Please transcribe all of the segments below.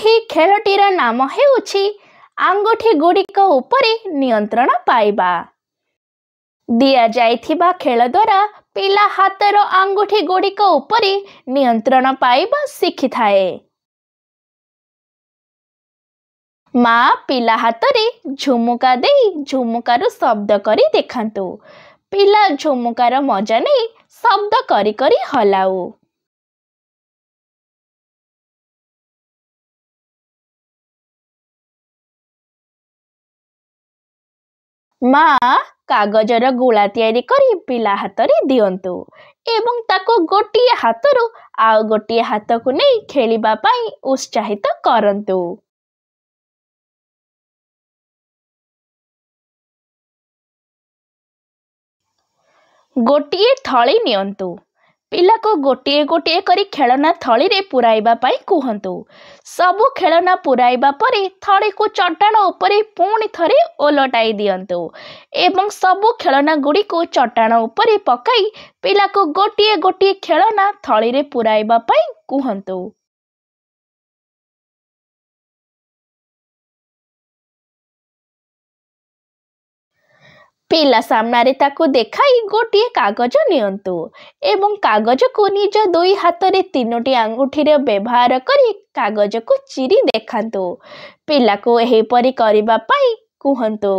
ଏହି ଖେଳଟିର ନାମ ହେଉଛି ଆଙ୍ଗୁଠି ଗୁଡ଼ିକ ଉପରେ ନିୟନ୍ତ୍ରଣ ପାଇବା ଦିଆଯାଇଥିବା ଖେଳ ଦ୍ୱାରା ପିଲା ହାତର ଆଙ୍ଗୁଠି ଗୁଡ଼ିକ ଉପରେ ନିୟନ୍ତ୍ରଣ ପାଇବା ଶିଖିଥାଏ ମା ପିଲା ହାତରେ ଝୁମୁକା ଦେଇ ଝୁମୁକାରୁ ଶବ୍ଦ କରି ଦେଖାନ୍ତୁ ପିଲା ଝୁମୁକାର ମଜା ନେଇ ଶବ୍ଦ କରି କରି ହଲାଉ ମା କାଗଜର ଗୁଳା ତିଆରି କରି ପିଲା ହାତରେ ଦିଅନ୍ତୁ ଏବଂ ତାକୁ ଗୋଟିଏ ହାତରୁ ଆଉ ଗୋଟିଏ ହାତକୁ ନେଇ ଖେଳିବା ପାଇଁ ଉତ୍ସାହିତ କରନ୍ତୁ ଗୋଟିଏ ଥଳି ନିଅନ୍ତୁ ପିଲାକୁ ଗୋଟିଏ ଗୋଟିଏ କରି ଖେଳନା ଥଳିରେ ପୁରାଇବା ପାଇଁ କୁହନ୍ତୁ ସବୁ ଖେଳନା ପୁରାଇବା ପରେ ଥଳିକୁ ଚଟାଣ ଉପରେ ପୁଣି ଥରେ ଓଲଟାଇ ଦିଅନ୍ତୁ ଏବଂ ସବୁ ଖେଳନା ଗୁଡ଼ିକୁ ଚଟାଣ ଉପରେ ପକାଇ ପିଲାକୁ ଗୋଟିଏ ଗୋଟିଏ ଖେଳନା ଥଳିରେ ପୁରାଇବା ପାଇଁ କୁହନ୍ତୁ ପିଲା ସାମ୍ନାରେ ତାକୁ ଦେଖାଇ ଗୋଟିଏ କାଗଜ ନିଅନ୍ତୁ ଏବଂ କାଗଜକୁ ନିଜ ଦୁଇ ହାତରେ ତିନୋଟି ଆଙ୍ଗୁଠିର ବ୍ୟବହାର କରି କାଗଜକୁ ଚିରି ଦେଖାନ୍ତୁ ପିଲାକୁ ଏହିପରି କରିବା ପାଇଁ କୁହନ୍ତୁ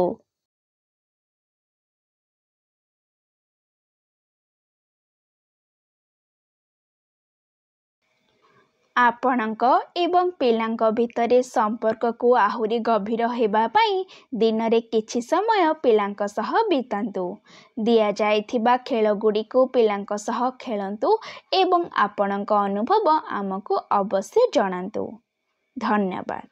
ଆପଣଙ୍କ ଏବଂ ପିଲାଙ୍କ ଭିତରେ ସମ୍ପର୍କକୁ ଆହୁରି ଗଭୀର ହେବା ପାଇଁ ଦିନରେ କିଛି ସମୟ ପିଲାଙ୍କ ସହ ବିତାନ୍ତୁ ଦିଆଯାଇଥିବା ଖେଳଗୁଡ଼ିକୁ ପିଲାଙ୍କ ସହ ଖେଳନ୍ତୁ ଏବଂ ଆପଣଙ୍କ ଅନୁଭବ ଆମକୁ ଅବଶ୍ୟ ଜଣାନ୍ତୁ ଧନ୍ୟବାଦ